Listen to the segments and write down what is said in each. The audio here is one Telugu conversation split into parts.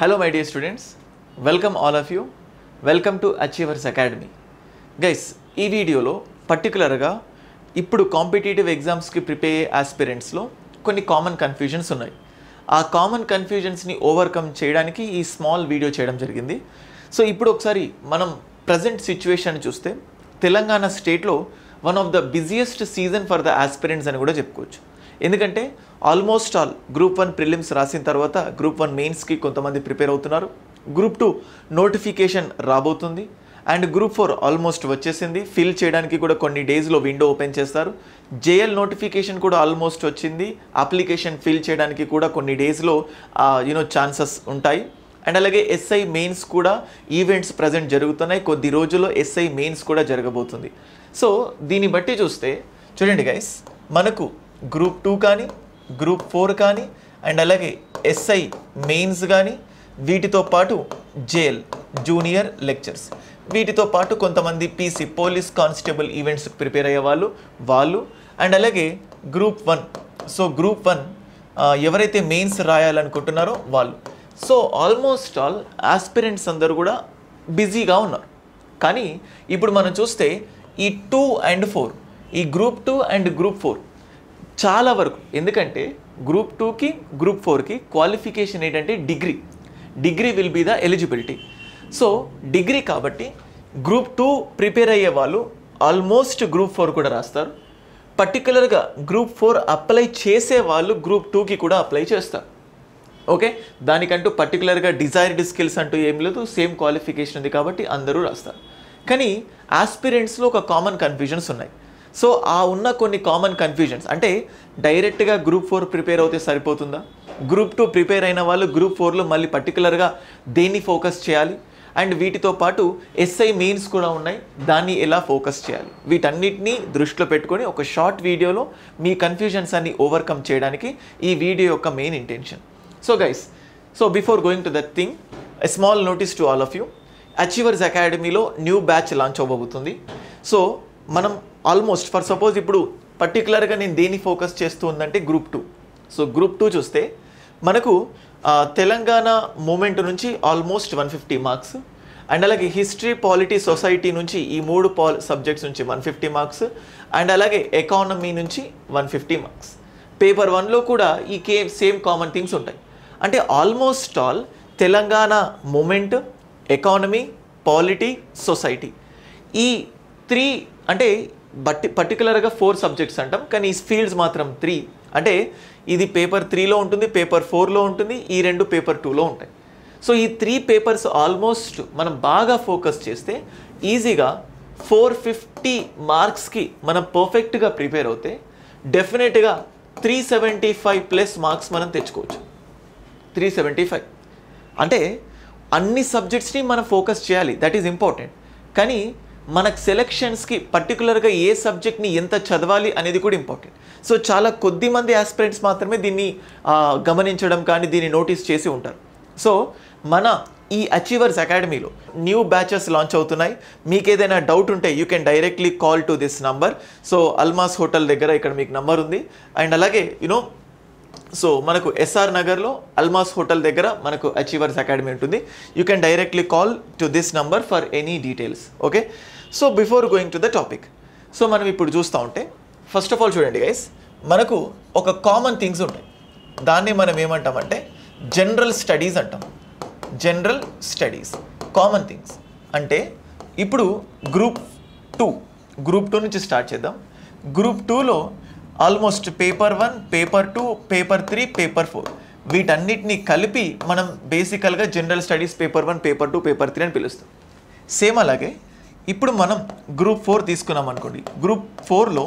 hello my dear students welcome all of you welcome to achievers academy guys ఈ వీడియోలో పర్టికులర్గా ఇప్పుడు కాంపిటేటివ్ ఎగ్జామ్స్కి ప్రిపేర్ అయ్యే ఆస్పిరెంట్స్లో కొన్ని కామన్ కన్ఫ్యూజన్స్ ఉన్నాయి ఆ కామన్ కన్ఫ్యూజన్స్ని ఓవర్కమ్ చేయడానికి ఈ స్మాల్ వీడియో చేయడం జరిగింది సో ఇప్పుడు ఒకసారి మనం ప్రజెంట్ సిచ్యువేషన్ చూస్తే తెలంగాణ స్టేట్లో one of the busiest season for the aspirants అని కూడా చెప్పుకోవచ్చు ఎందుకంటే almost all group one prelims రాసిన తర్వాత గ్రూప్ వన్ మెయిన్స్కి కొంతమంది ప్రిపేర్ అవుతున్నారు గ్రూప్ టూ నోటిఫికేషన్ రాబోతుంది అండ్ గ్రూప్ ఫోర్ ఆల్మోస్ట్ వచ్చేసింది ఫిల్ చేయడానికి కూడా కొన్ని డేస్లో విండో ఓపెన్ చేస్తారు జేఎల్ నోటిఫికేషన్ కూడా ఆల్మోస్ట్ వచ్చింది అప్లికేషన్ ఫిల్ చేయడానికి కూడా కొన్ని డేస్లో యూనో ఛాన్సెస్ ఉంటాయి అండ్ అలాగే ఎస్ఐ మెయిన్స్ కూడా ఈవెంట్స్ ప్రజెంట్ జరుగుతున్నాయి కొద్ది రోజుల్లో ఎస్ఐ మెయిన్స్ కూడా జరగబోతుంది సో దీన్ని బట్టి చూస్తే చూడండి గైస్ మనకు గ్రూప్ టూ కానీ గ్రూప్ ఫోర్ కానీ అండ్ అలాగే ఎస్ఐ మెయిన్స్ కానీ వీటితో పాటు జేఎల్ జూనియర్ లెక్చర్స్ వీటితో పాటు కొంతమంది పీసీ పోలీస్ కానిస్టేబుల్ ఈవెంట్స్కి ప్రిపేర్ అయ్యే వాళ్ళు వాళ్ళు అండ్ అలాగే group one so group one ఎవరైతే మెయిన్స్ రాయాలనుకుంటున్నారో వాళ్ళు సో ఆల్మోస్ట్ ఆల్ ఆస్పిరెంట్స్ అందరూ కూడా బిజీగా ఉన్నారు కానీ ఇప్పుడు మనం చూస్తే ఈ టూ అండ్ ఫోర్ ఈ group two and group four చాలా వరకు ఎందుకంటే గ్రూప్ టూకి గ్రూప్ ఫోర్కి క్వాలిఫికేషన్ ఏంటంటే degree degree will be the eligibility so degree కాబట్టి గ్రూప్ టూ ప్రిపేర్ అయ్యే వాళ్ళు ఆల్మోస్ట్ గ్రూప్ ఫోర్ కూడా రాస్తారు పర్టికులర్గా గ్రూప్ ఫోర్ అప్లై చేసే వాళ్ళు గ్రూప్ టూకి కూడా అప్లై చేస్తారు ఓకే దానికంటూ పర్టికులర్గా డిజైర్డ్ స్కిల్స్ అంటూ ఏం లేదు సేమ్ క్వాలిఫికేషన్ ఉంది కాబట్టి అందరూ రాస్తారు కానీ ఆస్పిరెంట్స్లో ఒక కామన్ కన్ఫ్యూజన్స్ ఉన్నాయి సో ఆ ఉన్న కొన్ని కామన్ కన్ఫ్యూజన్స్ అంటే డైరెక్ట్గా గ్రూప్ ఫోర్ ప్రిపేర్ అవుతే సరిపోతుందా గ్రూప్ టూ ప్రిపేర్ అయిన వాళ్ళు గ్రూప్ ఫోర్లో మళ్ళీ పర్టికులర్గా దేన్ని ఫోకస్ చేయాలి అండ్ వీటితో పాటు ఎస్ఐ మెయిన్స్ కూడా ఉన్నాయి దాన్ని ఎలా ఫోకస్ చేయాలి వీటన్నిటినీ దృష్టిలో పెట్టుకొని ఒక షార్ట్ వీడియోలో మీ కన్ఫ్యూజన్స్ అన్ని ఓవర్కమ్ చేయడానికి ఈ వీడియో యొక్క main intention so guys so before going to that thing a small notice to all of you achievers అకాడమీలో న్యూ బ్యాచ్ లాంచ్ అవ్వబోతుంది సో మనం ఆల్మోస్ట్ ఫర్ సపోజ్ ఇప్పుడు పర్టికులర్గా నేను దేని ఫోకస్ చేస్తూ ఉందంటే group two so group two చూస్తే మనకు తెలంగాణ మూమెంట్ నుంచి almost one fifty marks and అలాగే హిస్టరీ పాలిటీ సొసైటీ నుంచి ఈ మూడు పాల్ సబ్జెక్ట్స్ నుంచి వన్ ఫిఫ్టీ మార్క్స్ అండ్ అలాగే ఎకానమీ నుంచి వన్ ఫిఫ్టీ మార్క్స్ పేపర్ వన్లో కూడా ఈ కే సేమ్ కామన్ థింగ్స్ ఉంటాయి అంటే almost all Telangana movement economy polity society ఈ త్రీ అంటే బట్టి పర్టికులర్గా ఫోర్ సబ్జెక్ట్స్ అంటాం కానీ ఈ ఫీల్డ్స్ మాత్రం త్రీ అంటే ఇది పేపర్ త్రీలో ఉంటుంది పేపర్ ఫోర్లో ఉంటుంది ఈ రెండు పేపర్ టూలో ఉంటాయి సో ఈ త్రీ పేపర్స్ ఆల్మోస్ట్ మనం బాగా ఫోకస్ చేస్తే ఈజీగా ఫోర్ ఫిఫ్టీ మార్క్స్కి మనం పర్ఫెక్ట్గా ప్రిపేర్ అవుతే డెఫినెట్గా three seventy five plus marks మనం తెచ్చుకోవచ్చు త్రీ సెవెంటీ ఫైవ్ అంటే అన్ని సబ్జెక్ట్స్ని మనం ఫోకస్ చేయాలి దట్ ఈజ్ ఇంపార్టెంట్ కానీ మనకు సెలెక్షన్స్కి పర్టికులర్గా ఏ సబ్జెక్ట్ని ఎంత చదవాలి అనేది కూడా ఇంపార్టెంట్ సో చాలా కొద్ది మంది ఆస్పిరెంట్స్ మాత్రమే దీన్ని గమనించడం కానీ దీన్ని నోటీస్ చేసి ఉంటారు సో మన ఈ అచీవర్స్ అకాడమీలో న్యూ బ్యాచెస్ లాంచ్ అవుతున్నాయి మీకు ఏదైనా డౌట్ ఉంటే you can directly call to this number so Almas hotel దగ్గర ఇక్కడ మీకు నంబర్ ఉంది అండ్ అలాగే యునో సో మనకు ఎస్ఆర్ నగర్లో అల్మాస్ హోటల్ దగ్గర మనకు అచీవర్స్ అకాడమీ ఉంటుంది you can directly call to this number for any details okay so before going to the topic so మనం ఇప్పుడు చూస్తూ ఉంటే ఫస్ట్ ఆఫ్ ఆల్ చూడండి గైస్ మనకు ఒక కామన్ థింగ్స్ ఉంటాయి దాన్ని మనం ఏమంటామంటే జనరల్ స్టడీస్ అంటాం జనరల్ స్టడీస్ కామన్ థింగ్స్ అంటే ఇప్పుడు గ్రూప్ టూ గ్రూప్ టూ నుంచి స్టార్ట్ చేద్దాం గ్రూప్ టూలో almost paper one paper two paper three paper four వీటన్నిటినీ కలిపి మనం బేసికల్గా general studies paper one paper two paper three అని పిలుస్తాం సేమ్ అలాగే ఇప్పుడు మనం గ్రూప్ ఫోర్ తీసుకున్నాం అనుకోండి గ్రూప్ ఫోర్లో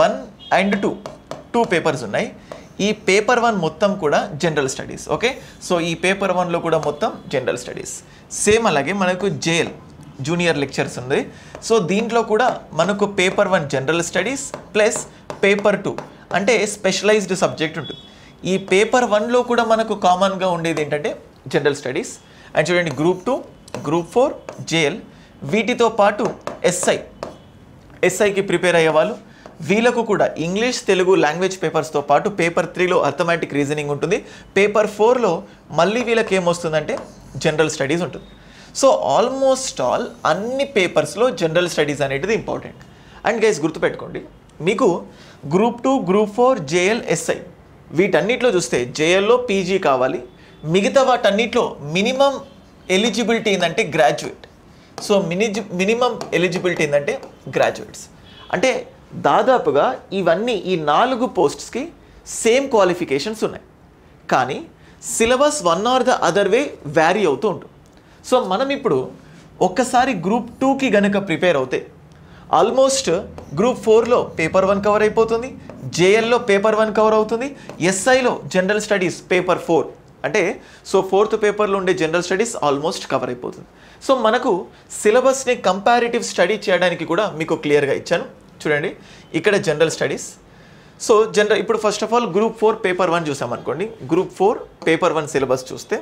one and two two papers ఉన్నాయి ఈ పేపర్ వన్ మొత్తం కూడా జనరల్ స్టడీస్ ఓకే సో ఈ పేపర్ వన్లో కూడా మొత్తం జనరల్ స్టడీస్ సేమ్ అలాగే మనకు జేఎల్ జూనియర్ లెక్చర్స్ ఉంది సో దీంట్లో కూడా మనకు paper one general studies plus paper two అంటే స్పెషలైజ్డ్ సబ్జెక్ట్ ఉంటుంది ఈ పేపర్ వన్లో కూడా మనకు కామన్గా ఉండేది ఏంటంటే జనరల్ స్టడీస్ అండ్ చూడండి group two group four JL వీటితో పాటు ఎస్ఐ ఎస్ఐకి ప్రిపేర్ అయ్యే వాళ్ళు వీళ్ళకు కూడా ఇంగ్లీష్ తెలుగు లాంగ్వేజ్ పేపర్స్తో పాటు పేపర్ త్రీలో అర్థమాటిక్ రీజనింగ్ ఉంటుంది పేపర్ ఫోర్లో మళ్ళీ వీళ్ళకి ఏమొస్తుందంటే జనరల్ స్టడీస్ ఉంటుంది సో ఆల్మోస్ట్ ఆల్ అన్ని పేపర్స్లో జనరల్ స్టడీస్ అనేది ఇంపార్టెంట్ అండ్ గైస్ గుర్తుపెట్టుకోండి మీకు group two group four JL SI వీటన్నిటిలో చూస్తే జేఎల్లో పీజీ కావాలి మిగతా వాటన్నిటిలో మినిమం ఎలిజిబిలిటీ ఏంటంటే గ్రాడ్యుయేట్ సో మినిజి మినిమం ఎలిజిబిలిటీ ఏంటంటే గ్రాడ్యుయేట్స్ అంటే దాదాపుగా ఇవన్నీ ఈ నాలుగు పోస్ట్స్కి సేమ్ క్వాలిఫికేషన్స్ ఉన్నాయి కానీ syllabus one or the other way vary అవుతూ ఉంటుంది సో మనం ఇప్పుడు ఒక్కసారి గ్రూప్ టూకి గనుక ప్రిపేర్ అవుతే ఆల్మోస్ట్ గ్రూప్ ఫోర్లో పేపర్ వన్ కవర్ అయిపోతుంది జేఎల్లో పేపర్ వన్ కవర్ అవుతుంది ఎస్ఐలో జనరల్ స్టడీస్ పేపర్ ఫోర్ అంటే సో ఫోర్త్ పేపర్లో ఉండే జనరల్ స్టడీస్ ఆల్మోస్ట్ కవర్ అయిపోతుంది సో మనకు సిలబస్ని కంపారిటివ్ స్టడీ చేయడానికి కూడా మీకు క్లియర్గా ఇచ్చాను చూడండి ఇక్కడ జనరల్ స్టడీస్ సో జనరల్ ఇప్పుడు first of all group four paper one చూసామనుకోండి group four paper one syllabus చూస్తే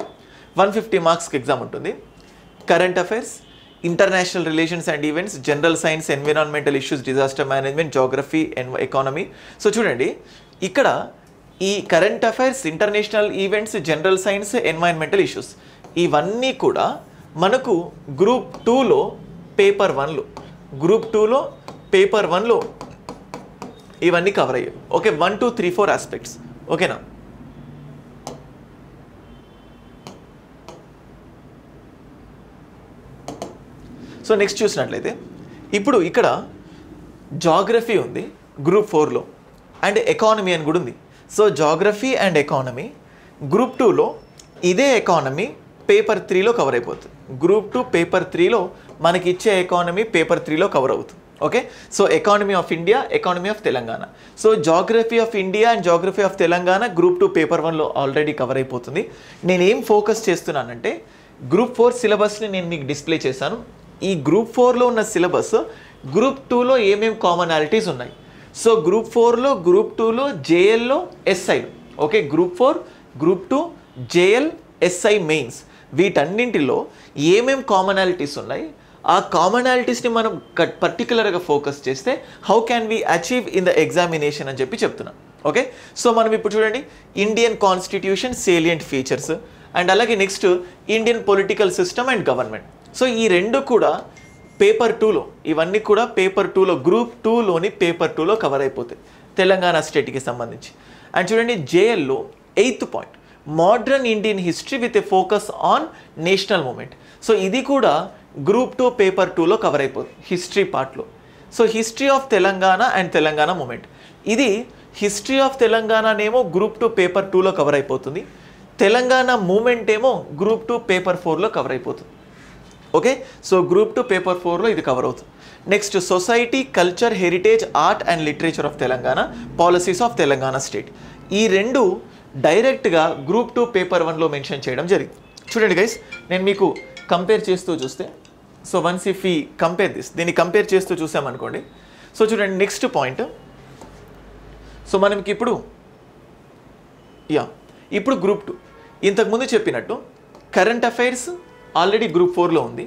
వన్ ఫిఫ్టీ మార్క్స్కి ఎగ్జామ్ ఉంటుంది current affairs international relations and events general science environmental issues disaster management geography and economy so చూడండి ఇక్కడ ఈ current affairs international events general science environmental issues ఇవన్నీ కూడా మనకు గ్రూప్ టూలో పేపర్ వన్లో గ్రూప్ టూలో పేపర్ వన్లో ఇవన్నీ కవర్ అయ్యాయి okay one two three four aspects ఓకేనా సో నెక్స్ట్ చూసినట్లయితే ఇప్పుడు ఇక్కడ జాగ్రఫీ ఉంది గ్రూప్ ఫోర్లో అండ్ ఎకానమీ అని కూడా ఉంది so geography and economy group టూలో ఇదే ఎకానమీ పేపర్ త్రీలో కవర్ అయిపోతుంది గ్రూప్ టూ పేపర్ త్రీలో మనకి ఇచ్చే ఎకానమీ పేపర్ త్రీలో కవర్ అవుతుంది okay so economy of India economy of Telangana so geography of India and geography of Telangana group two paper వన్లో ఆల్రెడీ కవర్ అయిపోతుంది నేను ఏం ఫోకస్ చేస్తున్నానంటే గ్రూప్ ఫోర్ సిలబస్ని నేను మీకు డిస్ప్లే చేశాను ఈ గ్రూప్ ఫోర్లో ఉన్న సిలబస్ గ్రూప్ టూలో ఏమేమి కామనాలిటీస్ ఉన్నాయి సో గ్రూప్ ఫోర్లో గ్రూప్ టూలో జేఎల్లో SI okay group four group two JL SI mains వీటన్నింటిలో ఏమేం కామనాలిటీస్ ఉన్నాయి ఆ కామనాలిటీస్ని మనం పర్టికులర్గా ఫోకస్ చేస్తే how can we achieve in the examination అని చెప్పి చెప్తున్నాం ఓకే సో మనం ఇప్పుడు చూడండి Indian constitution salient features and అలాగే next Indian political system and government so ఈ రెండు కూడా పేపర్ టూలో ఇవన్నీ కూడా పేపర్ టూలో గ్రూప్ టూలోని పేపర్ టూలో కవర్ అయిపోతాయి తెలంగాణ స్టేట్కి సంబంధించి అండ్ చూడండి జేఎల్లో eighth point modern Indian history with a focus on national movement so ఇది కూడా గ్రూప్ టూ పేపర్ టూలో కవర్ అయిపోతుంది హిస్టరీ పార్ట్లో so history of Telangana and Telangana movement ఇది హిస్టరీ ఆఫ్ తెలంగాణ నేమో గ్రూప్ టూ పేపర్ టూలో కవర్ అయిపోతుంది తెలంగాణ మూమెంట్ ఏమో గ్రూప్ టూ పేపర్ ఫోర్లో కవర్ అయిపోతుంది okay so group two paper ఫోర్లో ఇది కవర్ అవుతుంది next society culture heritage art and literature of Telangana policies of Telangana state ఈ రెండు డైరెక్ట్గా గ్రూప్ టూ పేపర్ వన్లో మెన్షన్ చేయడం జరిగింది చూడండి గైస్ నేను మీకు కంపేర్ చేస్తూ చూస్తే సో వన్స్ ఇఫ్ ఈ కంపేర్ దిస్ దీన్ని కంపేర్ చేస్తూ చూసామనుకోండి సో చూడండి నెక్స్ట్ పాయింట్ సో మనకి ఇప్పుడు యా ఇప్పుడు గ్రూప్ టూ ఇంతకుముందు చెప్పినట్టు కరెంట్ అఫైర్స్ ఆల్రెడీ గ్రూప్ ఫోర్లో ఉంది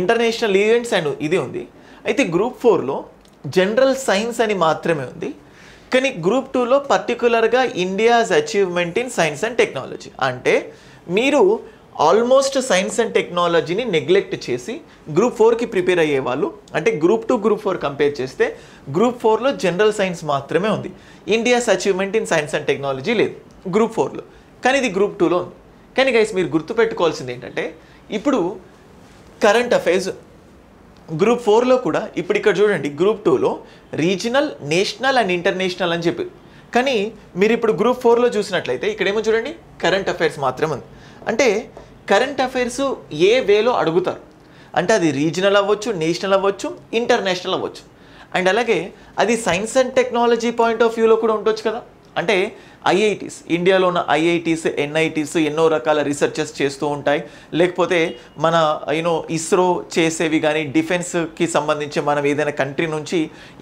ఇంటర్నేషనల్ ఈవెంట్స్ అండ్ ఇది ఉంది అయితే గ్రూప్ ఫోర్లో జనరల్ సైన్స్ అని మాత్రమే ఉంది కానీ గ్రూప్ టూలో పర్టికులర్గా India's achievement in science and technology అంటే మీరు ఆల్మోస్ట్ సైన్స్ అండ్ టెక్నాలజీని నెగ్లెక్ట్ చేసి గ్రూప్ ఫోర్కి ప్రిపేర్ అయ్యే వాళ్ళు అంటే group two group four compare చేస్తే గ్రూప్ ఫోర్లో జనరల్ సైన్స్ మాత్రమే ఉంది India's achievement in science and technology లేదు గ్రూప్ ఫోర్లో కానీ ఇది గ్రూప్ టూలో ఉంది కానీ గైస్ మీరు గుర్తుపెట్టుకోవాల్సింది ఏంటంటే ఇప్పుడు కరెంట్ అఫైర్స్ గ్రూప్ ఫోర్లో కూడా ఇప్పుడు ఇక్కడ చూడండి గ్రూప్ టూలో రీజనల్ నేషనల్ అండ్ ఇంటర్నేషనల్ అని చెప్పి కానీ మీరు ఇప్పుడు గ్రూప్ ఫోర్లో చూసినట్లయితే ఇక్కడేమో చూడండి కరెంట్ అఫైర్స్ మాత్రం ఉంది అంటే కరెంట్ అఫైర్స్ ఏ వేలో అడుగుతారు అంటే అది రీజనల్ అవ్వచ్చు నేషనల్ అవ్వచ్చు ఇంటర్నేషనల్ అవ్వచ్చు అండ్ అలాగే అది science and technology point of వ్యూలో కూడా ఉండొచ్చు కదా అంటే ఐఐటీస్ ఇండియాలో ఉన్న ఐఐటీస్ ఎన్ఐటీస్ ఎన్నో రకాల రీసెర్చెస్ చేస్తూ ఉంటాయి లేకపోతే మన యూనో ఇస్రో చేసేవి కానీ డిఫెన్స్కి సంబంధించి మనం ఏదైనా కంట్రీ నుంచి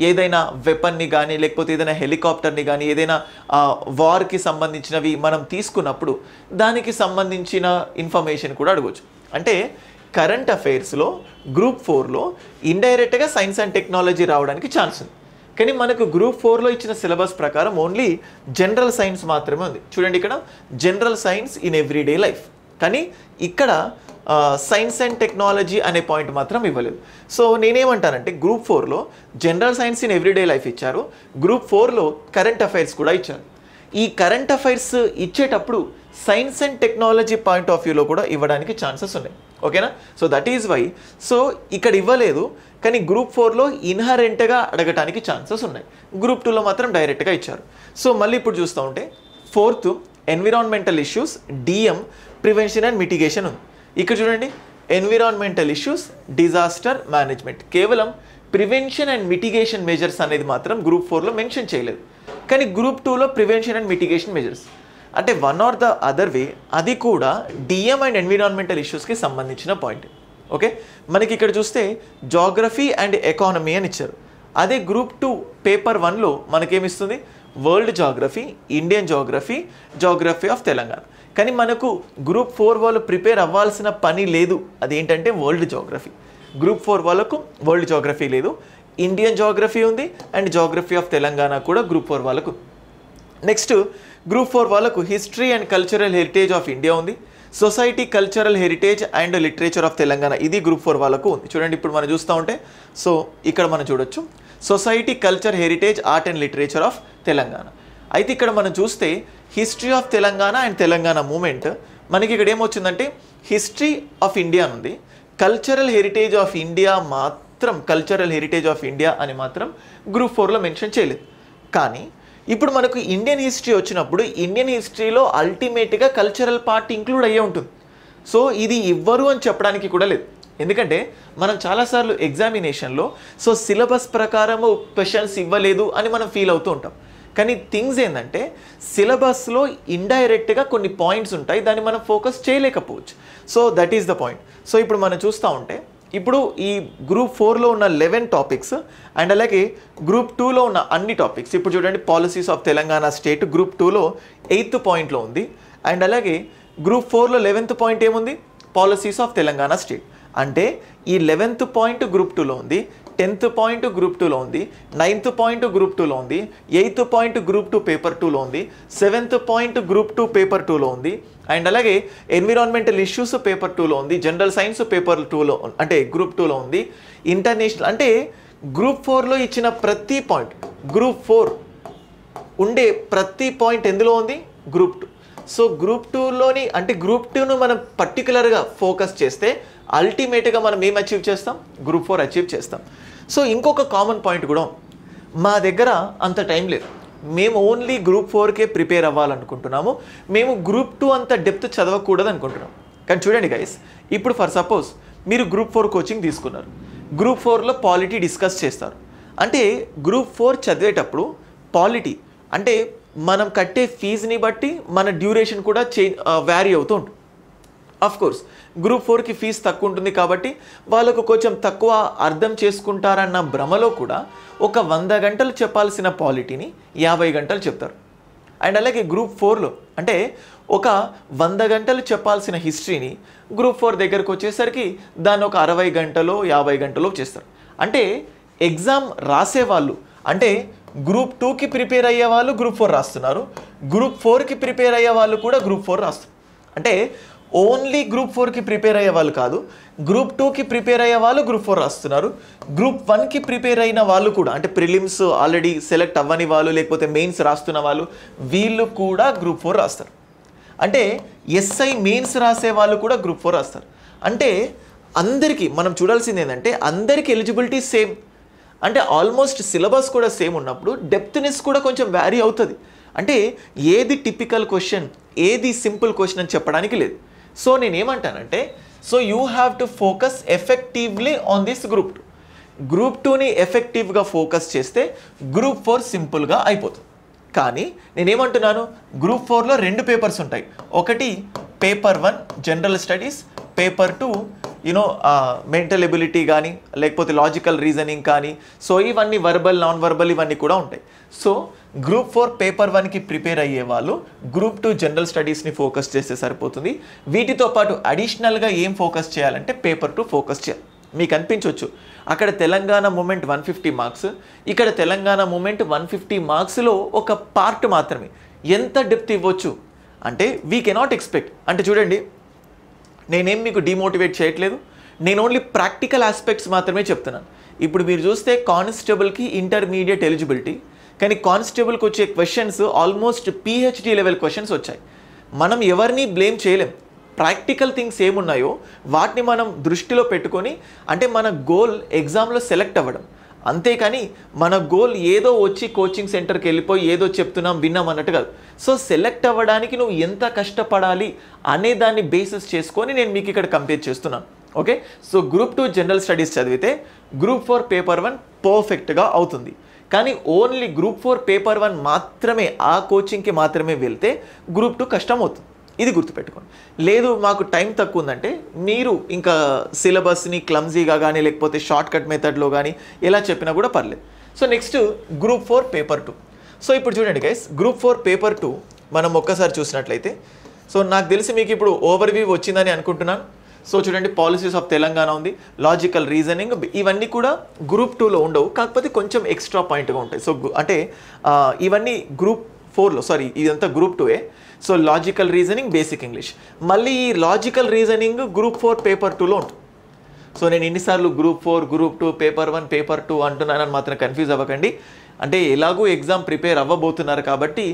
ఏదైనా వెపన్ని కానీ లేకపోతే ఏదైనా హెలికాప్టర్ని కానీ ఏదైనా వార్కి సంబంధించినవి మనం తీసుకున్నప్పుడు దానికి సంబంధించిన ఇన్ఫర్మేషన్ కూడా అడగవచ్చు అంటే కరెంట్ అఫైర్స్లో గ్రూప్ ఫోర్లో ఇండైరెక్ట్గా సైన్స్ అండ్ టెక్నాలజీ రావడానికి ఛాన్స్ ఉంది కానీ మనకు గ్రూప్ ఫోర్లో ఇచ్చిన సిలబస్ ప్రకారం ఓన్లీ జనరల్ సైన్స్ మాత్రమే ఉంది చూడండి ఇక్కడ general science in everyday life కానీ ఇక్కడ సైన్స్ అండ్ టెక్నాలజీ అనే పాయింట్ మాత్రం ఇవ్వలేదు సో నేనేమంటానంటే గ్రూప్ ఫోర్లో general science in everyday life ఇచ్చారు గ్రూప్ ఫోర్లో కరెంట్ అఫైర్స్ కూడా ఇచ్చారు ఈ కరెంట్ అఫైర్స్ ఇచ్చేటప్పుడు science and technology point of వ్యూలో కూడా ఇవ్వడానికి ఛాన్సెస్ ఉన్నాయి ఓకేనా so that is why so ఇక్కడ ఇవ్వలేదు కానీ గ్రూప్ ఫోర్లో ఇన్హరెంట్గా అడగటానికి ఛాన్సెస్ ఉన్నాయి గ్రూప్ టూలో మాత్రం డైరెక్ట్గా ఇచ్చారు సో మళ్ళీ ఇప్పుడు చూస్తూ ఉంటే fourth environmental issues DM prevention and mitigation ఉంది ఇక్కడ చూడండి ఎన్విరాన్మెంటల్ ఇష్యూస్ డిజాస్టర్ మేనేజ్మెంట్ కేవలం ప్రివెన్షన్ అండ్ మిటిగేషన్ మెజర్స్ అనేది మాత్రం గ్రూప్ ఫోర్లో మెన్షన్ చేయలేదు కానీ గ్రూప్ టూలో ప్రివెన్షన్ అండ్ మిటిగేషన్ మెజర్స్ అంటే one or the other way అది కూడా డిఎం అండ్ ఎన్విరాన్మెంటల్ ఇష్యూస్కి సంబంధించిన పాయింట్ ఓకే మనకి ఇక్కడ చూస్తే జాగ్రఫీ అండ్ ఎకానమీ అని ఇచ్చారు అదే గ్రూప్ టూ పేపర్ వన్లో మనకేమిస్తుంది world geography Indian geography geography of Telangana కానీ మనకు గ్రూప్ ఫోర్ వాళ్ళు ప్రిపేర్ అవ్వాల్సిన పని లేదు అదేంటంటే వరల్డ్ జాగ్రఫీ గ్రూప్ ఫోర్ వాళ్ళకు వరల్డ్ జాగ్రఫీ లేదు ఇండియన్ జాగ్రఫీ ఉంది అండ్ జాగ్రఫీ ఆఫ్ తెలంగాణ కూడా గ్రూప్ ఫోర్ వాళ్ళకు నెక్స్ట్ గ్రూప్ ఫోర్ వాళ్ళకు history and cultural heritage of India ఉంది society cultural heritage and literature of Telangana ఇది గ్రూప్ ఫోర్ వాళ్ళకు ఉంది చూడండి ఇప్పుడు మనం చూస్తూ ఉంటే సో ఇక్కడ మనం చూడొచ్చు society culture heritage art and literature of Telangana అయితే ఇక్కడ మనం చూస్తే history of Telangana and Telangana movement మనకి ఇక్కడ ఏమొచ్చిందంటే హిస్టరీ ఆఫ్ ఇండియా ఉంది కల్చరల్ హెరిటేజ్ ఆఫ్ ఇండియా మాత్రం కల్చరల్ హెరిటేజ్ ఆఫ్ ఇండియా అని మాత్రం గ్రూప్ ఫోర్లో మెన్షన్ చేయలేదు కానీ ఇప్పుడు మనకు ఇండియన్ హిస్టరీ వచ్చినప్పుడు ఇండియన్ హిస్టరీలో అల్టిమేట్గా కల్చరల్ పార్ట్ ఇంక్లూడ్ అయ్యే ఉంటుంది సో ఇది ఇవ్వరు అని చెప్పడానికి కూడా లేదు ఎందుకంటే మనం చాలాసార్లు ఎగ్జామినేషన్లో సో సిలబస్ ప్రకారము క్వశ్చన్స్ ఇవ్వలేదు అని మనం ఫీల్ అవుతూ ఉంటాం కానీ థింగ్స్ ఏంటంటే సిలబస్లో ఇండైరెక్ట్గా కొన్ని పాయింట్స్ ఉంటాయి దాన్ని మనం ఫోకస్ చేయలేకపోవచ్చు so that is the point so ఇప్పుడు మనం చూస్తూ ఉంటే ఇప్పుడు ఈ గ్రూప్ ఫోర్లో ఉన్న లెవెన్ టాపిక్స్ అండ్ అలాగే గ్రూప్ టూలో ఉన్న అన్ని టాపిక్స్ ఇప్పుడు చూడండి policies of Telangana state group టూలో ఎయిత్ పాయింట్లో ఉంది అండ్ అలాగే గ్రూప్ ఫోర్లో లెవెన్త్ పాయింట్ ఏముంది పాలసీస్ ఆఫ్ తెలంగాణ స్టేట్ అంటే ఈ లెవెన్త్ పాయింట్ గ్రూప్ టూలో ఉంది టెన్త్ పాయింట్ గ్రూప్ టూలో ఉంది నైన్త్ పాయింట్ గ్రూప్ టూలో ఉంది eighth point group two paper టూలో ఉంది seventh point group two paper టూలో ఉంది అండ్ అలాగే ఎన్విరాన్మెంటల్ ఇష్యూస్ పేపర్ టూలో ఉంది జనరల్ సైన్స్ పేపర్ టూలో అంటే గ్రూప్ టూలో ఉంది ఇంటర్నేషనల్ అంటే గ్రూప్ ఫోర్లో ఇచ్చిన ప్రతి పాయింట్ గ్రూప్ ఫోర్ ఉండే ప్రతి పాయింట్ ఎందులో ఉంది గ్రూప్ టూ సో గ్రూప్ టూలోని అంటే గ్రూప్ టూను మనం పర్టికులర్గా ఫోకస్ చేస్తే అల్టిమేట్గా మనం ఏం అచీవ్ చేస్తాం గ్రూప్ ఫోర్ అచీవ్ చేస్తాం సో ఇంకొక కామన్ పాయింట్ కూడా మా దగ్గర అంత టైం లేదు మేము ఓన్లీ గ్రూప్ ఫోర్కే ప్రిపేర్ అవ్వాలనుకుంటున్నాము మేము గ్రూప్ టూ అంత డెప్త్ చదవకూడదు అనుకుంటున్నాం కానీ చూడండి గైస్ ఇప్పుడు ఫర్ సపోజ్ మీరు గ్రూప్ ఫోర్ కోచింగ్ తీసుకున్నారు గ్రూప్ ఫోర్లో పాలిటీ డిస్కస్ చేస్తారు అంటే గ్రూప్ ఫోర్ చదివేటప్పుడు పాలిటీ అంటే మనం కట్టే ఫీజుని బట్టి మన డ్యూరేషన్ కూడా చే వ్యారీ uh, అవుతూ ఉంటుంది అఫ్ కోర్స్ గ్రూప్ ఫోర్కి ఫీజు తక్కువ ఉంటుంది కాబట్టి వాళ్ళకు కొంచెం తక్కువ అర్థం చేసుకుంటారన్న భ్రమలో కూడా ఒక వంద గంటలు చెప్పాల్సిన పాలిటీని యాభై గంటలు చెప్తారు అండ్ అలాగే గ్రూప్ ఫోర్లో అంటే ఒక వంద గంటలు చెప్పాల్సిన హిస్టరీని గ్రూప్ ఫోర్ దగ్గరకు వచ్చేసరికి దాన్ని ఒక అరవై గంటలో యాభై గంటలో చేస్తారు అంటే ఎగ్జామ్ రాసేవాళ్ళు అంటే గ్రూప్ టూకి ప్రిపేర్ అయ్యే వాళ్ళు గ్రూప్ ఫోర్ రాస్తున్నారు గ్రూప్ ఫోర్కి ప్రిపేర్ అయ్యే వాళ్ళు కూడా గ్రూప్ ఫోర్ రాస్తున్నారు అంటే ఓన్లీ గ్రూప్ ఫోర్కి ప్రిపేర్ అయ్యే వాళ్ళు కాదు గ్రూప్ టూకి ప్రిపేర్ అయ్యే వాళ్ళు గ్రూప్ ఫోర్ రాస్తున్నారు గ్రూప్ వన్కి ప్రిపేర్ అయిన వాళ్ళు కూడా అంటే ప్రిలిమ్స్ ఆల్రెడీ సెలెక్ట్ అవ్వని వాళ్ళు లేకపోతే మెయిన్స్ రాస్తున్న వాళ్ళు వీళ్ళు కూడా గ్రూప్ ఫోర్ రాస్తారు అంటే ఎస్ఐ మెయిన్స్ రాసే వాళ్ళు కూడా గ్రూప్ ఫోర్ రాస్తారు అంటే అందరికీ మనం చూడాల్సింది ఏంటంటే అందరికీ ఎలిజిబిలిటీ సేమ్ అంటే ఆల్మోస్ట్ సిలబస్ కూడా సేమ్ ఉన్నప్పుడు డెప్త్నెస్ కూడా కొంచెం వ్యారీ అవుతుంది అంటే ఏది టిపికల్ క్వశ్చన్ ఏది సింపుల్ క్వశ్చన్ అని చెప్పడానికి లేదు సో నేనేమంటానంటే so you have to focus effectively on this group two group టూని ఎఫెక్టివ్గా ఫోకస్ చేస్తే గ్రూప్ ఫోర్ సింపుల్గా అయిపోతుంది కానీ నేనేమంటున్నాను గ్రూప్ ఫోర్లో రెండు పేపర్స్ ఉంటాయి ఒకటి paper one general studies paper two you know mental ability కానీ లేకపోతే లాజికల్ రీజనింగ్ కానీ సో ఇవన్నీ వర్బల్ నాన్ వర్బల్ ఇవన్నీ కూడా ఉంటాయి సో గ్రూప్ ఫోర్ పేపర్ వన్కి ప్రిపేర్ అయ్యే వాళ్ళు గ్రూప్ టూ జనరల్ స్టడీస్ని ఫోకస్ చేస్తే సరిపోతుంది వీటితో పాటు అడిషనల్గా ఏం ఫోకస్ చేయాలంటే పేపర్ టూ ఫోకస్ చేయాలి మీకు అనిపించవచ్చు అక్కడ Telangana movement one fifty marks ఇక్కడ తెలంగాణ మూమెంట్ వన్ ఫిఫ్టీ మార్క్స్లో ఒక పార్ట్ మాత్రమే ఎంత డెప్త్ ఇవ్వచ్చు అంటే వీ కెనాట్ ఎక్స్పెక్ట్ అంటే చూడండి నేనేం మీకు డిమోటివేట్ చేయట్లేదు నేను ఓన్లీ ప్రాక్టికల్ ఆస్పెక్ట్స్ మాత్రమే చెప్తున్నాను ఇప్పుడు మీరు చూస్తే కానిస్టేబుల్కి ఇంటర్మీడియట్ ఎలిజిబిలిటీ కానీ కానిస్టేబుల్కి వచ్చే questions almost PhD level questions వచ్చాయి మనం ఎవరిని బ్లేమ్ చేయలేం ప్రాక్టికల్ థింగ్స్ ఏమున్నాయో వాటిని మనం దృష్టిలో పెట్టుకొని అంటే మన గోల్ ఎగ్జామ్లో సెలెక్ట్ అవ్వడం అంతేకాని మన గోల్ ఏదో వచ్చి కోచింగ్ సెంటర్కి వెళ్ళిపోయి ఏదో చెప్తున్నాం విన్నాం అన్నట్టు కాదు సో సెలెక్ట్ అవ్వడానికి నువ్వు ఎంత కష్టపడాలి అనే దాన్ని బేసిస్ చేసుకొని నేను మీకు ఇక్కడ కంపేర్ చేస్తున్నాను okay so group two general studies చదివితే గ్రూప్ ఫోర్ పేపర్ వన్ పర్ఫెక్ట్గా అవుతుంది కానీ only group four paper one మాత్రమే ఆ కోచింగ్కి మాత్రమే వెళ్తే గ్రూప్ టూ కష్టం అవుతుంది ఇది గుర్తుపెట్టుకోండి లేదు మాకు టైం తక్కువ ఉందంటే మీరు ఇంకా సిలబస్ని క్లమ్జీగా కానీ లేకపోతే షార్ట్ కట్ మెథడ్లో కానీ ఎలా చెప్పినా కూడా పర్లేదు so next group four paper two so ఇప్పుడు చూడండి guys group four paper two మనం ఒక్కసారి చూసినట్లయితే సో నాకు తెలిసి మీకు ఇప్పుడు ఓవర్వ్యూ వచ్చిందని అనుకుంటున్నాను సో చూడండి పాలసీస్ ఆఫ్ తెలంగాణ ఉంది లాజికల్ రీజనింగ్ ఇవన్నీ కూడా గ్రూప్ టూలో ఉండవు కాకపోతే కొంచెం ఎక్స్ట్రా పాయింట్గా ఉంటాయి సో అంటే ఇవన్నీ గ్రూప్ ఫోర్లో సారీ ఇదంతా group A so logical reasoning basic English మళ్ళీ ఈ logical reasoning group four paper టూలో ఉంటుంది సో నేను ఎన్నిసార్లు group four group two paper one paper two అంటున్నానని మాత్రం కన్ఫ్యూజ్ అవ్వకండి అంటే ఎలాగో ఎగ్జామ్ ప్రిపేర్ అవ్వబోతున్నారు కాబట్టి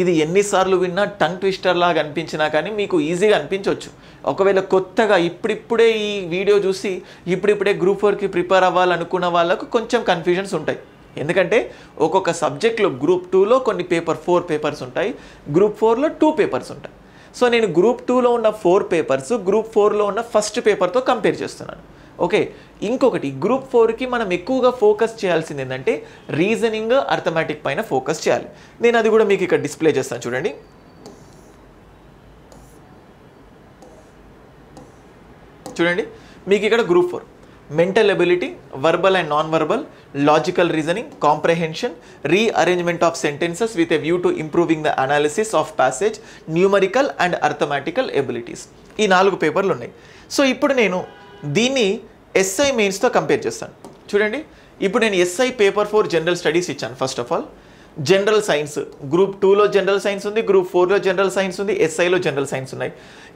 ఇది ఎన్నిసార్లు విన్నా టంగ్ ట్విస్టర్ లాగా అనిపించినా కానీ మీకు ఈజీగా అనిపించవచ్చు ఒకవేళ కొత్తగా ఇప్పుడిప్పుడే ఈ వీడియో చూసి ఇప్పుడిప్పుడే గ్రూప్ ఫోర్కి ప్రిపేర్ అవ్వాలనుకున్న వాళ్ళకు కొంచెం కన్ఫ్యూజన్స్ ఉంటాయి ఎందుకంటే ఒక్కొక్క సబ్జెక్ట్లో గ్రూప్ టూలో కొన్ని పేపర్ ఫోర్ పేపర్స్ ఉంటాయి గ్రూప్ ఫోర్లో టూ పేపర్స్ ఉంటాయి సో నేను గ్రూప్ టూలో ఉన్న ఫోర్ పేపర్స్ గ్రూప్ ఫోర్లో ఉన్న ఫస్ట్ పేపర్తో కంపేర్ చేస్తున్నాను ఓకే ఇంకొకటి గ్రూప్ ఫోర్కి మనం ఎక్కువగా ఫోకస్ చేయాల్సింది ఏంటంటే రీజనింగ్ అర్థమాటిక్ పైన ఫోకస్ చేయాలి నేను అది కూడా మీకు ఇక్కడ డిస్ప్లే చేస్తాను చూడండి చూడండి మీకు ఇక్కడ group four mental ability verbal and non verbal logical reasoning comprehension rearrangement of sentences with a view to improving the analysis of passage numerical and arithmetical abilities ఈ నాలుగు పేపర్లు ఉన్నాయి సో ఇప్పుడు నేను దీన్ని ఎస్ఐ మెయిన్స్తో కంపేర్ చేస్తాను చూడండి ఇప్పుడు నేను SI paper four general studies ఇచ్చాను first of all general science group టూలో జనరల్ సైన్స్ ఉంది గ్రూప్ ఫోర్లో జనరల్ సైన్స్ ఉంది ఎస్ఐలో జనరల్ సైన్స్ ఉన్నాయి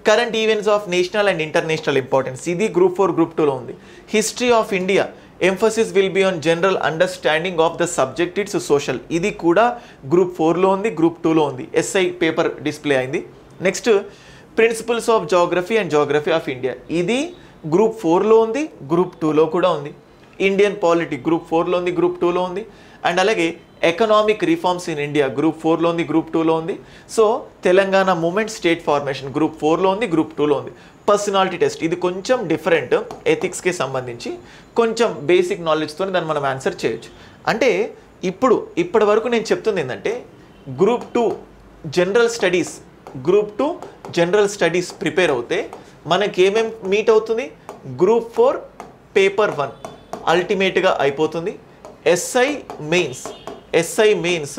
current events of national and international importance ఇది గ్రూప్ ఫోర్ గ్రూప్ టూలో ఉంది history of India emphasis will be on general understanding of the subject it's social ఇది కూడా గ్రూప్ ఫోర్లో ఉంది గ్రూప్ టూలో ఉంది ఎస్ఐ పేపర్ డిస్ప్లే అయింది next principles of geography and geography of India ఇది గ్రూప్ ఫోర్లో ఉంది గ్రూప్ టూలో కూడా ఉంది ఇండియన్ పాలిటిక్ గ్రూప్ ఫోర్లో ఉంది గ్రూప్ టూలో ఉంది అండ్ అలాగే economic reforms in India group ఫోర్లో ఉంది గ్రూప్ టూలో ఉంది so Telangana movement state formation group ఫోర్లో ఉంది గ్రూప్ టూలో ఉంది పర్సనాలిటీ టెస్ట్ ఇది కొంచెం డిఫరెంట్ ఎథిక్స్కి సంబంధించి కొంచెం బేసిక్ నాలెడ్జ్తో దాన్ని మనం ఆన్సర్ చేయొచ్చు అంటే ఇప్పుడు ఇప్పటి వరకు నేను చెప్తుంది ఏంటంటే group two general studies group two general studies prepare అవుతే మనకి ఏమేం మీట్ అవుతుంది గ్రూప్ ఫోర్ పేపర్ వన్ అల్టిమేట్గా అయిపోతుంది ఎస్ఐ మెయిన్స్ ఎస్ఐ మెయిన్స్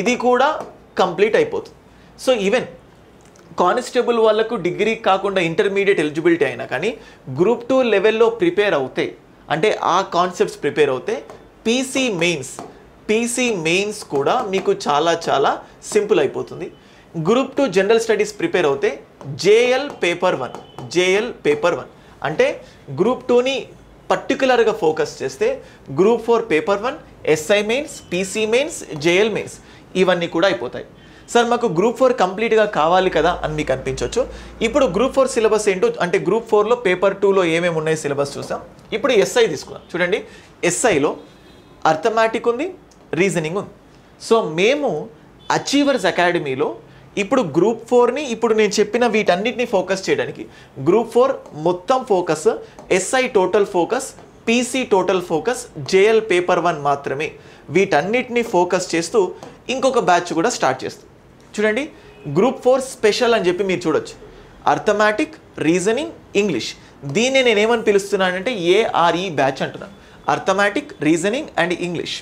ఇది కూడా కంప్లీట్ అయిపోతుంది సో ఈవెన్ కానిస్టేబుల్ వాళ్ళకు డిగ్రీ కాకుండా ఇంటర్మీడియట్ ఎలిజిబిలిటీ అయినా కానీ గ్రూప్ టూ లెవెల్లో ప్రిపేర్ అవుతాయి అంటే ఆ కాన్సెప్ట్స్ ప్రిపేర్ అవుతే పీసీ మెయిన్స్ పీసీ మెయిన్స్ కూడా మీకు చాలా చాలా సింపుల్ అయిపోతుంది group two general studies prepare అవుతే JL paper one JL paper one అంటే గ్రూప్ టూని పర్టికులర్గా ఫోకస్ చేస్తే group four paper one SI mains PC mains JL mains ఇవన్నీ కూడా అయిపోతాయి సార్ మాకు గ్రూప్ ఫోర్ కంప్లీట్గా కావాలి కదా అని మీకు అనిపించవచ్చు ఇప్పుడు గ్రూప్ ఫోర్ సిలబస్ ఏంటో అంటే గ్రూప్ ఫోర్లో పేపర్ టూలో ఏమేమి ఉన్నాయి సిలబస్ చూసాం ఇప్పుడు ఎస్ఐ తీసుకుందాం చూడండి ఎస్ఐలో అర్థమాటిక్ ఉంది రీజనింగ్ ఉంది సో మేము అచీవర్స్ అకాడమీలో ఇప్పుడు గ్రూప్ ఫోర్ని ఇప్పుడు నేను చెప్పిన వీటన్నిటిని ఫోకస్ చేయడానికి గ్రూప్ ఫోర్ మొత్తం focus SI total focus PC total focus JL paper one మాత్రమే వీటన్నిటిని ఫోకస్ చేస్తూ ఇంకొక బ్యాచ్ కూడా స్టార్ట్ చేస్తాం చూడండి గ్రూప్ ఫోర్ స్పెషల్ అని చెప్పి మీరు చూడొచ్చు అర్థమాటిక్ రీజనింగ్ ఇంగ్లీష్ దీన్ని నేనేమని పిలుస్తున్నానంటే ఏఆర్ఈ బ్యాచ్ అంటున్నాను arithmetic reasoning and English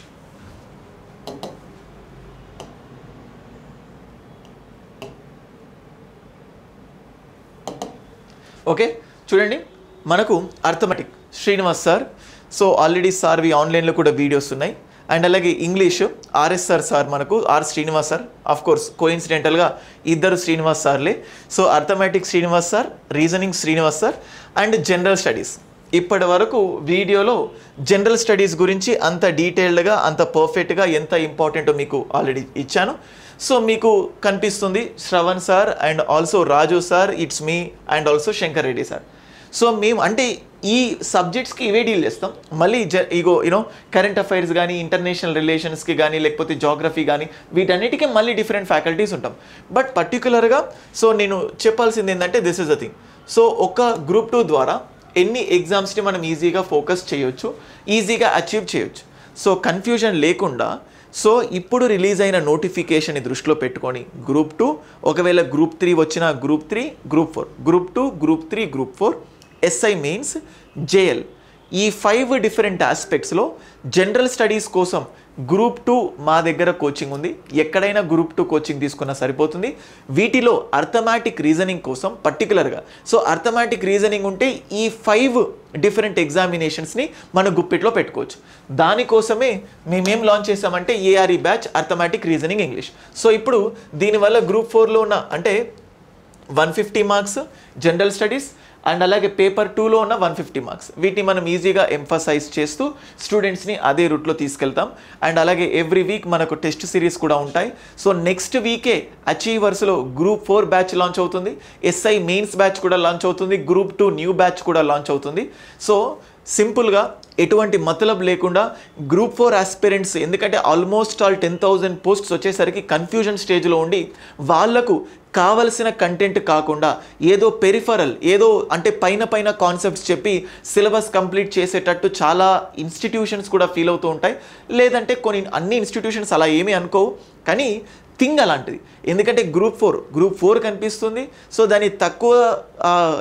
okay చూడండి మనకు arithmetic Srinivas sir so already sir we ఆన్లైన్లో కూడా వీడియోస్ ఉన్నాయి అండ్ అలాగే ఇంగ్లీష్ ఆర్ఎస్ సార్ సార్ మనకు R Srinivas sir of course ఇన్సిడెంటల్గా ఇద్దరు శ్రీనివాస్ సార్లే so arithmetic Srinivas sir reasoning Srinivas sir and general studies ఇప్పటి వరకు వీడియోలో జనరల్ స్టడీస్ గురించి అంత డీటెయిల్డ్గా అంత పర్ఫెక్ట్గా ఎంత ఇంపార్టెంటో మీకు ఆల్రెడీ ఇచ్చాను సో మీకు కనిపిస్తుంది Shravan sir and also Raju sir it's me and also Shankar Reddy sir so మేము అంటే ఈ సబ్జెక్ట్స్కి ఇవే డీల్ చేస్తాం మళ్ళీ జ ఇగో యూనో కరెంట్ అఫైర్స్ కానీ ఇంటర్నేషనల్ రిలేషన్స్కి కానీ లేకపోతే జాగ్రఫీ కానీ వీటన్నిటికీ మళ్ళీ డిఫరెంట్ ఫ్యాకల్టీస్ ఉంటాం బట్ పర్టికులర్గా సో నేను చెప్పాల్సింది ఏంటంటే this is a thing so ఒక గ్రూప్ టూ ద్వారా ఎన్ని ఎగ్జామ్స్ని మనం ఈజీగా ఫోకస్ చేయొచ్చు ఈజీగా అచీవ్ చేయొచ్చు సో కన్ఫ్యూజన్ లేకుండా సో ఇప్పుడు రిలీజ్ అయిన నోటిఫికేషన్ని దృష్టిలో పెట్టుకొని గ్రూప్ టూ ఒకవేళ గ్రూప్ త్రీ వచ్చిన group three group four group two group three group four SI means JL ఈ ఫైవ్ డిఫరెంట్ ఆస్పెక్ట్స్లో జనరల్ స్టడీస్ కోసం గ్రూప్ టూ మా దగ్గర కోచింగ్ ఉంది ఎక్కడైనా గ్రూప్ టూ కోచింగ్ తీసుకున్నా సరిపోతుంది వీటిలో అర్థమాటిక్ రీజనింగ్ కోసం పర్టికులర్గా సో అర్థమాటిక్ రీజనింగ్ ఉంటే ఈ ఫైవ్ డిఫరెంట్ ఎగ్జామినేషన్స్ని మన గుప్పిట్లో పెట్టుకోవచ్చు దానికోసమే మేమేం లాంచ్ చేసామంటే ఈ batch arithmetic reasoning English so ఇప్పుడు దీనివల్ల గ్రూప్ ఫోర్లో ఉన్న అంటే one fifty marks general studies and అలాగే పేపర్ టూలో ఉన్న వన్ ఫిఫ్టీ మార్క్స్ వీటిని మనం ఈజీగా ఎంఫసైజ్ చేస్తూ స్టూడెంట్స్ని అదే రూట్లో తీసుకెళ్తాం అండ్ అలాగే ఎవ్రీ వీక్ మనకు టెస్ట్ సిరీస్ కూడా ఉంటాయి సో నెక్స్ట్ వీకే అచీవర్స్లో గ్రూప్ ఫోర్ బ్యాచ్ లాంచ్ అవుతుంది ఎస్ఐ మెయిన్స్ బ్యాచ్ కూడా లాంచ్ అవుతుంది గ్రూప్ టూ న్యూ బ్యాచ్ కూడా లాంచ్ అవుతుంది సో సింపుల్గా ఎటువంటి మతలబ్ లేకుండా గ్రూప్ ఫోర్ ఆస్పిరెంట్స్ ఎందుకంటే almost all ten thousand posts వచ్చేసరికి కన్ఫ్యూజన్ స్టేజ్లో ఉండి వాళ్లకు కావలసిన కంటెంట్ కాకుండా ఏదో పెరిఫరల్ ఏదో అంటే పైన పైన కాన్సెప్ట్స్ చెప్పి సిలబస్ కంప్లీట్ చేసేటట్టు చాలా ఇన్స్టిట్యూషన్స్ కూడా ఫీల్ అవుతూ ఉంటాయి లేదంటే కొన్ని అన్ని ఇన్స్టిట్యూషన్స్ అలా ఏమీ అనుకోవు కానీ థింగ్ అలాంటిది ఎందుకంటే గ్రూప్ ఫోర్ గ్రూప్ ఫోర్ కనిపిస్తుంది సో దాన్ని తక్కువ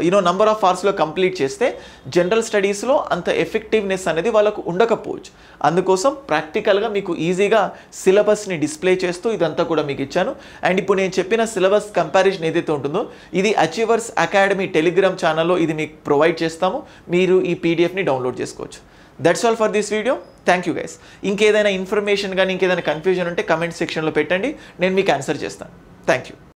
యూనో నంబర్ ఆఫ్ అవర్స్లో కంప్లీట్ చేస్తే జనరల్ స్టడీస్లో అంత ఎఫెక్టివ్నెస్ అనేది వాళ్ళకు ఉండకపోవచ్చు అందుకోసం ప్రాక్టికల్గా మీకు ఈజీగా సిలబస్ని డిస్ప్లే చేస్తూ ఇదంతా కూడా మీకు ఇచ్చాను అండ్ ఇప్పుడు నేను చెప్పిన సిలబస్ కంపారిజన్ ఏదైతే ఉంటుందో ఇది అచీవర్స్ అకాడమీ టెలిగ్రామ్ ఛానల్లో ఇది మీకు ప్రొవైడ్ చేస్తాము మీరు ఈ పీడిఎఫ్ని డౌన్లోడ్ చేసుకోవచ్చు that's all for this video thank you guys ఇంకేదైనా ఇన్ఫర్మేషన్ కానీ ఇంకేదైనా కన్ఫ్యూజన్ ఉంటే కమెంట్ సెక్షన్లో పెట్టండి నేను మీకు ఆన్సర్ చేస్తాను థ్యాంక్ యూ